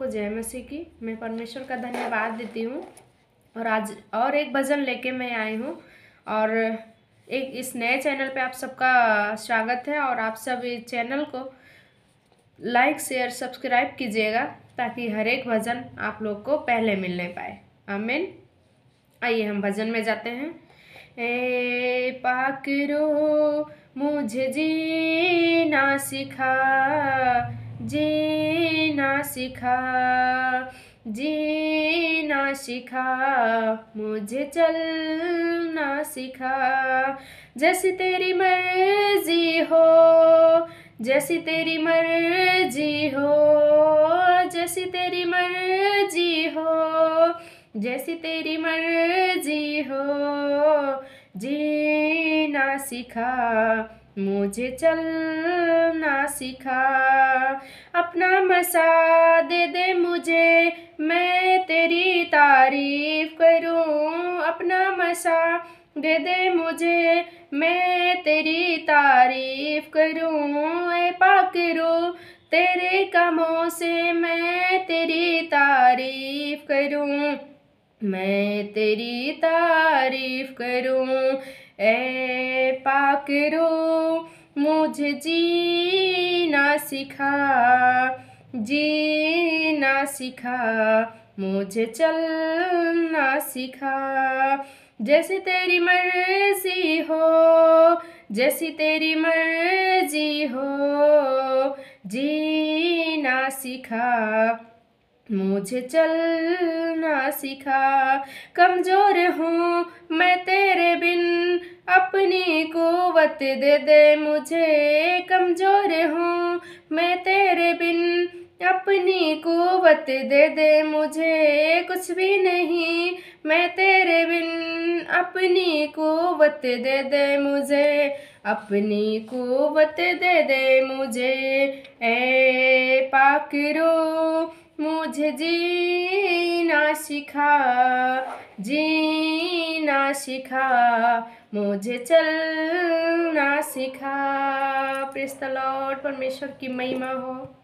को जय मसीह की मैं परमेश्वर का धन्यवाद देती हूँ और आज और एक भजन लेके मैं आई हूँ और एक इस नए चैनल पे आप सबका स्वागत है और आप सब इस चैनल को लाइक शेयर सब्सक्राइब कीजिएगा ताकि हर एक भजन आप लोग को पहले मिलने पाए आमीन आइए हम भजन में जाते हैं ए पाकरो मुझे जीना सिखा जी सिखा जीना सिखा मुझे चलना सिखा जैसी तेरी मर्जी हो जैसी तेरी मर्जी हो जैसी तेरी मर्जी हो जैसी तेरी मर्जी हो जीना सिखा मुझे चलना सिखा अपना मसा दे दे मुझे मैं तेरी तारीफ करूं अपना मसा दे दे मुझे मैं तेरी तारीफ करूं ए पाक तेरे कामों से मैं तेरी तारीफ करूं मैं तेरी तारीफ करूं ए पाकरो मुझे जीना सिखा जीना सिखा मुझे चलना सिखा जैसी तेरी मर्जी हो जैसी तेरी मर्जी हो जीना सिखा मुझे चलना सिखा कमज़ोर हूँ मैं तेरे बिन अपनी कुवत दे दे मुझे कमज़ोर हूँ मैं तेरे बिन अपनी कुवत दे दे मुझे कुछ भी नहीं मैं तेरे बिन अपनी कुवत दे दे मुझे अपनी कुवत दे दे मुझे ए पाकरो मुझे जीना सिखा जी ना सिखा मुझे चलना सिखा प्रेस लॉर्ड परमेश्वर की महिमा हो